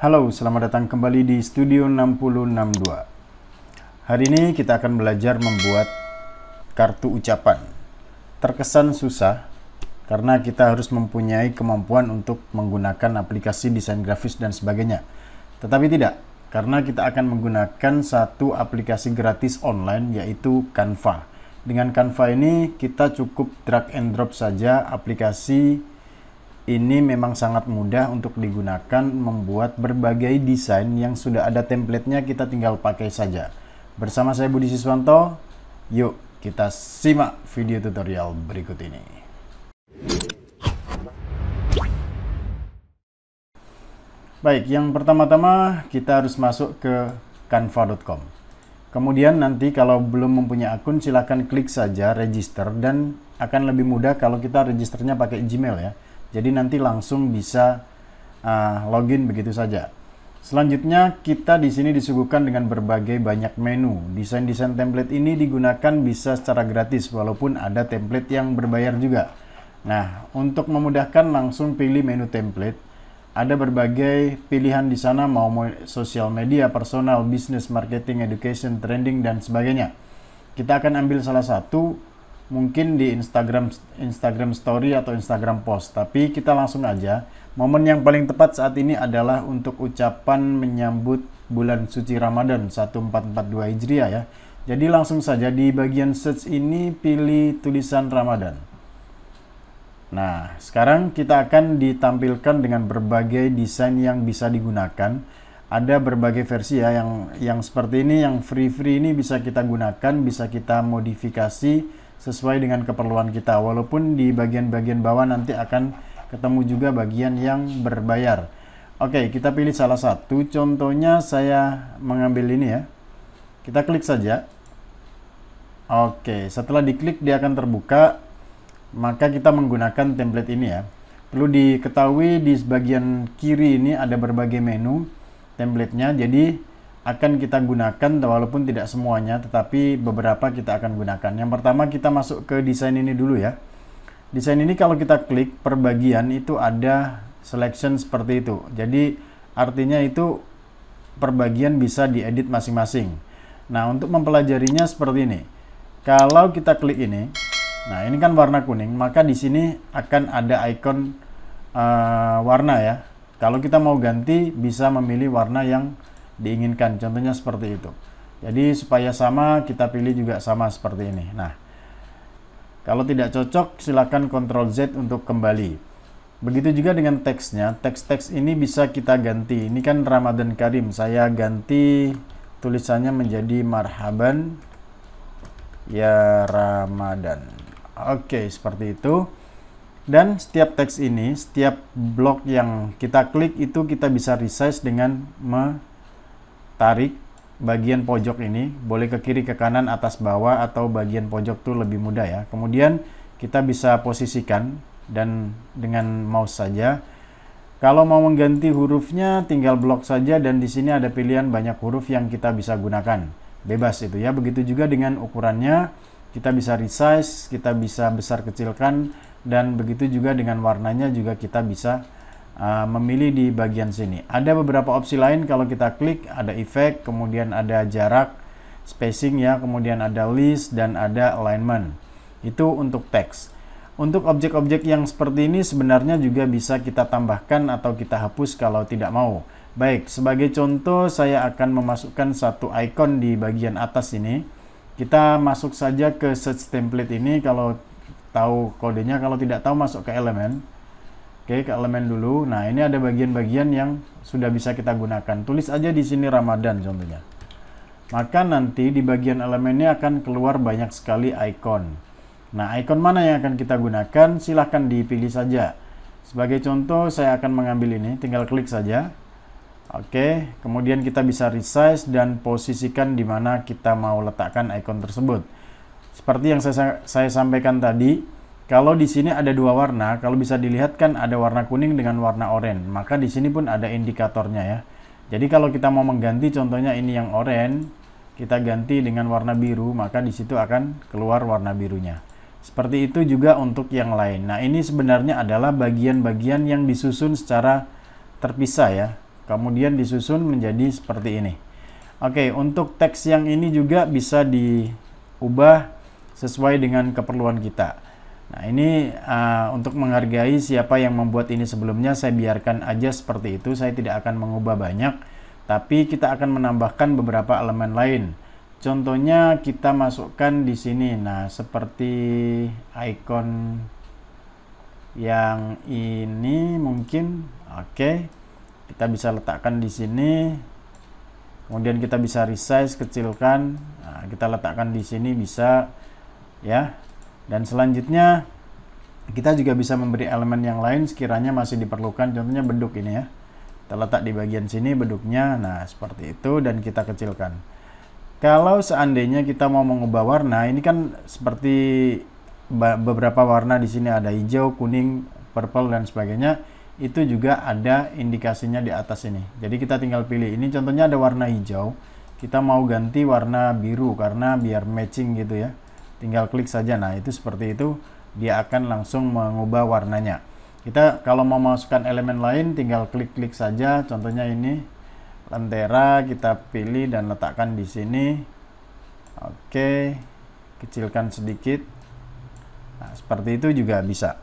Halo, selamat datang kembali di Studio 662. Hari ini kita akan belajar membuat kartu ucapan. Terkesan susah karena kita harus mempunyai kemampuan untuk menggunakan aplikasi desain grafis dan sebagainya. Tetapi tidak, karena kita akan menggunakan satu aplikasi gratis online yaitu Canva. Dengan Canva ini kita cukup drag and drop saja aplikasi ini memang sangat mudah untuk digunakan membuat berbagai desain yang sudah ada templatenya kita tinggal pakai saja. Bersama saya Budi Siswanto, yuk kita simak video tutorial berikut ini. Baik, yang pertama-tama kita harus masuk ke canva.com. Kemudian nanti kalau belum mempunyai akun silahkan klik saja register dan akan lebih mudah kalau kita registernya pakai Gmail ya jadi nanti langsung bisa uh, login begitu saja. Selanjutnya kita di sini disuguhkan dengan berbagai banyak menu. Desain-desain template ini digunakan bisa secara gratis walaupun ada template yang berbayar juga. Nah, untuk memudahkan langsung pilih menu template. Ada berbagai pilihan di sana mau sosial media, personal, bisnis, marketing, education, trending dan sebagainya. Kita akan ambil salah satu mungkin di Instagram Instagram Story atau Instagram Post. Tapi kita langsung aja. Momen yang paling tepat saat ini adalah untuk ucapan menyambut bulan suci Ramadan 1442 Hijriah ya. Jadi langsung saja di bagian search ini pilih tulisan Ramadan. Nah, sekarang kita akan ditampilkan dengan berbagai desain yang bisa digunakan. Ada berbagai versi ya yang yang seperti ini yang free-free ini bisa kita gunakan, bisa kita modifikasi sesuai dengan keperluan kita. Walaupun di bagian-bagian bawah nanti akan ketemu juga bagian yang berbayar. Oke, kita pilih salah satu. Contohnya saya mengambil ini ya. Kita klik saja. Oke, setelah diklik dia akan terbuka. Maka kita menggunakan template ini ya. Perlu diketahui di bagian kiri ini ada berbagai menu templatenya Jadi akan kita gunakan walaupun tidak semuanya tetapi beberapa kita akan gunakan. Yang pertama kita masuk ke desain ini dulu ya. Desain ini kalau kita klik perbagian itu ada selection seperti itu. Jadi artinya itu perbagian bisa diedit masing-masing. Nah, untuk mempelajarinya seperti ini. Kalau kita klik ini, nah ini kan warna kuning, maka di sini akan ada icon uh, warna ya. Kalau kita mau ganti bisa memilih warna yang diinginkan. Contohnya seperti itu. Jadi supaya sama kita pilih juga sama seperti ini. Nah, kalau tidak cocok silakan Ctrl Z untuk kembali. Begitu juga dengan teksnya. Teks-teks ini bisa kita ganti. Ini kan Ramadan Karim. Saya ganti tulisannya menjadi marhaban ya Ramadan. Oke, seperti itu. Dan setiap teks ini, setiap blok yang kita klik itu kita bisa resize dengan me tarik bagian pojok ini, boleh ke kiri, ke kanan, atas, bawah, atau bagian pojok tuh lebih mudah ya. Kemudian kita bisa posisikan dan dengan mouse saja. Kalau mau mengganti hurufnya, tinggal blok saja dan di sini ada pilihan banyak huruf yang kita bisa gunakan. Bebas itu ya. Begitu juga dengan ukurannya, kita bisa resize, kita bisa besar kecilkan, dan begitu juga dengan warnanya juga kita bisa Eh, memilih di bagian sini. Ada beberapa opsi lain kalau kita klik ada efek, kemudian ada jarak, spacing ya, kemudian ada list dan ada alignment. Itu untuk teks. Untuk objek-objek yang seperti ini sebenarnya juga bisa kita tambahkan atau kita hapus kalau tidak mau. Baik, sebagai contoh saya akan memasukkan satu icon di bagian atas ini. Kita masuk saja ke search template ini kalau tahu kodenya, kalau tidak tahu masuk ke elemen. Oke, ke elemen dulu. Nah, ini ada bagian-bagian yang sudah bisa kita gunakan. Tulis aja di sini Ramadan contohnya. Maka nanti di bagian elemen ini akan keluar banyak sekali icon. Nah, icon mana yang akan kita gunakan? Silahkan dipilih saja. Sebagai contoh, saya akan mengambil ini. Tinggal klik saja. Oke, kemudian kita bisa resize dan posisikan di mana kita mau letakkan icon tersebut. Seperti yang saya, saya sampaikan tadi, kalau di sini ada dua warna, kalau bisa dilihat kan ada warna kuning dengan warna oranye. Maka di sini pun ada indikatornya ya. Jadi kalau kita mau mengganti contohnya ini yang oranye, kita ganti dengan warna biru, maka di situ akan keluar warna birunya. Seperti itu juga untuk yang lain. Nah, ini sebenarnya adalah bagian-bagian yang disusun secara terpisah ya. Kemudian disusun menjadi seperti ini. Oke, untuk teks yang ini juga bisa diubah sesuai dengan keperluan kita. Nah, ini uh, untuk menghargai siapa yang membuat ini sebelumnya, saya biarkan aja seperti itu. Saya tidak akan mengubah banyak, tapi kita akan menambahkan beberapa elemen lain. Contohnya kita masukkan di sini. Nah, seperti icon yang ini mungkin. Oke. Okay. Kita bisa letakkan di sini. Kemudian kita bisa resize, kecilkan. Nah, kita letakkan di sini bisa ya dan selanjutnya kita juga bisa memberi elemen yang lain sekiranya masih diperlukan. Contohnya beduk ini ya. terletak di bagian sini beduknya. Nah, seperti itu dan kita kecilkan. Kalau seandainya kita mau mengubah warna, ini kan seperti beberapa warna di sini ada hijau, kuning, purple dan sebagainya. Itu juga ada indikasinya di atas ini. Jadi kita tinggal pilih. Ini contohnya ada warna hijau. Kita mau ganti warna biru karena biar matching gitu ya tinggal klik saja nah itu seperti itu dia akan langsung mengubah warnanya kita kalau mau masukkan elemen lain tinggal klik-klik saja contohnya ini lentera kita pilih dan letakkan di sini oke kecilkan sedikit nah, seperti itu juga bisa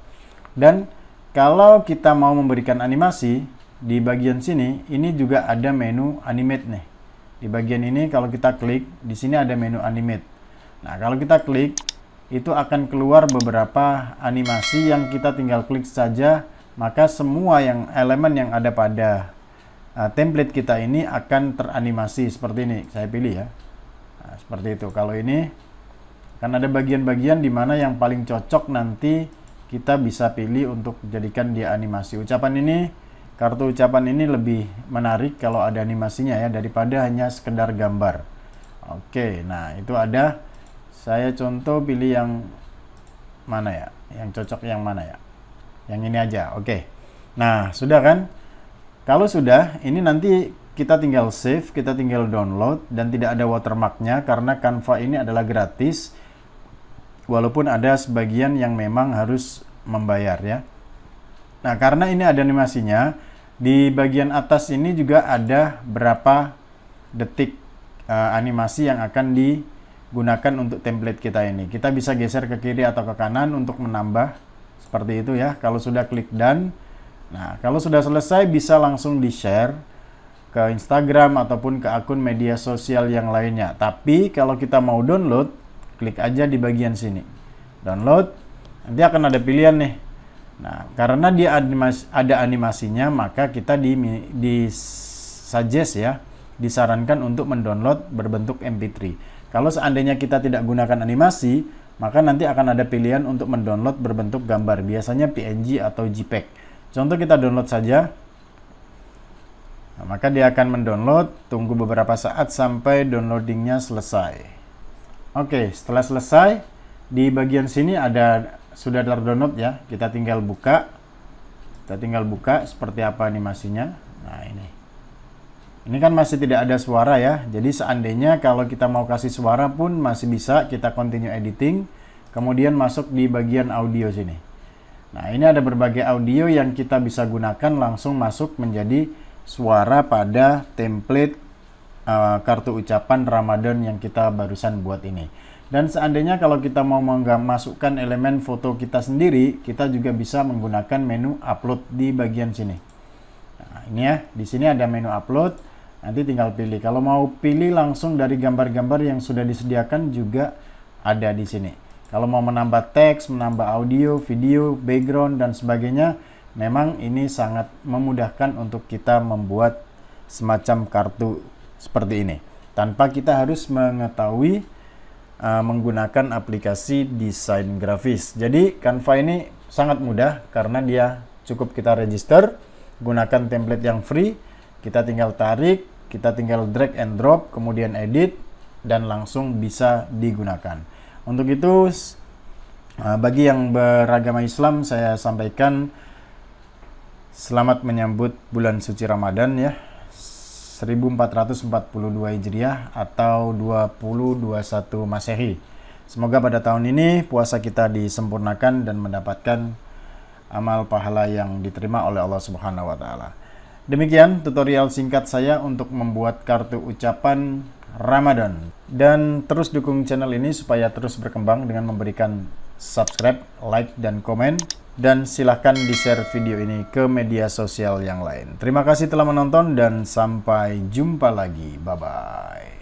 dan kalau kita mau memberikan animasi di bagian sini ini juga ada menu animate nih di bagian ini kalau kita klik di sini ada menu animate Nah, kalau kita klik, itu akan keluar beberapa animasi yang kita tinggal klik saja, maka semua yang elemen yang ada pada uh, template kita ini akan teranimasi seperti ini. Saya pilih ya. Nah, seperti itu. Kalau ini kan ada bagian-bagian di mana yang paling cocok nanti kita bisa pilih untuk jadikan dia animasi. Ucapan ini kartu ucapan ini lebih menarik kalau ada animasinya ya daripada hanya sekedar gambar. Oke, nah itu ada saya contoh pilih yang mana ya yang cocok yang mana ya yang ini aja oke nah sudah kan kalau sudah ini nanti kita tinggal save kita tinggal download dan tidak ada watermarknya karena Canva ini adalah gratis walaupun ada sebagian yang memang harus membayar ya nah karena ini ada animasinya di bagian atas ini juga ada berapa detik uh, animasi yang akan di gunakan untuk template kita ini. Kita bisa geser ke kiri atau ke kanan untuk menambah seperti itu ya. Kalau sudah klik done, nah kalau sudah selesai bisa langsung di-share ke Instagram ataupun ke akun media sosial yang lainnya. Tapi kalau kita mau download, klik aja di bagian sini. Download, nanti akan ada pilihan nih. Nah, karena dia animasi, ada animasinya, maka kita di, di suggest ya, disarankan untuk mendownload berbentuk MP3. Kalau seandainya kita tidak gunakan animasi, maka nanti akan ada pilihan untuk mendownload berbentuk gambar, biasanya PNG atau JPEG. Contoh kita download saja. Nah, maka dia akan mendownload, tunggu beberapa saat sampai downloadingnya selesai. Oke, setelah selesai, di bagian sini ada sudah terdownload ya. Kita tinggal buka. Kita tinggal buka seperti apa animasinya. Nah, ini. Ini kan masih tidak ada suara ya, jadi seandainya kalau kita mau kasih suara pun masih bisa kita continue editing, kemudian masuk di bagian audio sini. Nah ini ada berbagai audio yang kita bisa gunakan langsung masuk menjadi suara pada template uh, kartu ucapan Ramadan yang kita barusan buat ini. Dan seandainya kalau kita mau memasukkan elemen foto kita sendiri, kita juga bisa menggunakan menu upload di bagian sini. Nah, ini ya, di sini ada menu upload Nanti tinggal pilih. Kalau mau pilih langsung dari gambar-gambar yang sudah disediakan juga ada di sini. Kalau mau menambah teks, menambah audio, video, background, dan sebagainya, memang ini sangat memudahkan untuk kita membuat semacam kartu seperti ini. Tanpa kita harus mengetahui uh, menggunakan aplikasi desain grafis. Jadi Canva ini sangat mudah karena dia cukup kita register, gunakan template yang free, kita tinggal tarik, kita tinggal drag and drop, kemudian edit, dan langsung bisa digunakan. Untuk itu, ah, bagi yang beragama Islam, saya sampaikan selamat menyambut bulan suci Ramadan ya. 1442 Hijriah atau 2021 Masehi. Semoga pada tahun ini puasa kita disempurnakan dan mendapatkan amal pahala yang diterima oleh Allah Subhanahu wa taala. Demikian tutorial singkat saya untuk membuat kartu ucapan Ramadan. Dan terus dukung channel ini supaya terus berkembang dengan memberikan subscribe, like, dan komen. Dan silahkan di-share video ini ke media sosial yang lain. Terima kasih telah menonton dan sampai jumpa lagi. Bye-bye.